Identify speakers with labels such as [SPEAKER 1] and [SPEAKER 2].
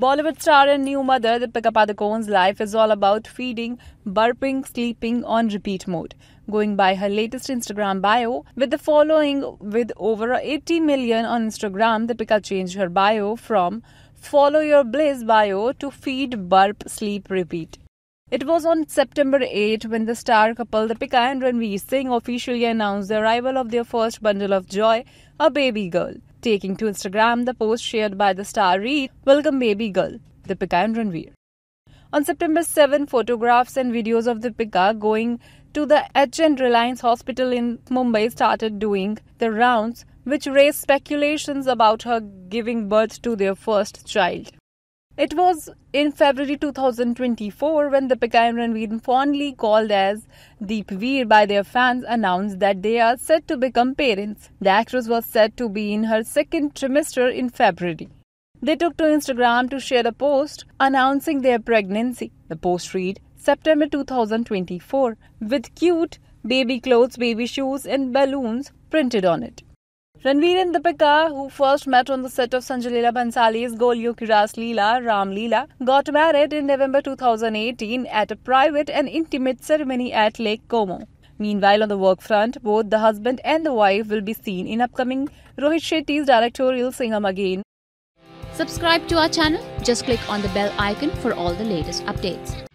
[SPEAKER 1] Bollywood star and new mother Deepika Padukone's life is all about feeding, burping, sleeping on repeat mode. Going by her latest Instagram bio, with the following with over 80 million on Instagram, Deepika changed her bio from "Follow Your Bliss" bio to "Feed, Burp, Sleep, Repeat." It was on September 8 when the star couple Deepika and Ranveer Singh officially announced the arrival of their first bundle of joy, a baby girl. Taking to Instagram the post shared by the star read, Welcome baby girl, Deepika and Ranveer. On September 7, photographs and videos of Deepika going to the h and Reliance Hospital in Mumbai started doing the rounds, which raised speculations about her giving birth to their first child. It was in February 2024 when the Deepika and Ranveer fondly called as Deep Veer by their fans announced that they are set to become parents. The actress was said to be in her second trimester in February. They took to Instagram to share a post announcing their pregnancy. The post read September 2024 with cute baby clothes, baby shoes and balloons printed on it. Ranveer and Deepika, who first met on the set of Sanjay Leela Bhansali's Golyo Kiras Leela, Ram Leela, got married in November 2018 at a private and intimate ceremony at Lake Como. Meanwhile, on the work front, both the husband and the wife will be seen in upcoming Rohit Shetty's directorial Singham again. Subscribe to our channel. Just click on the bell icon for all the latest updates.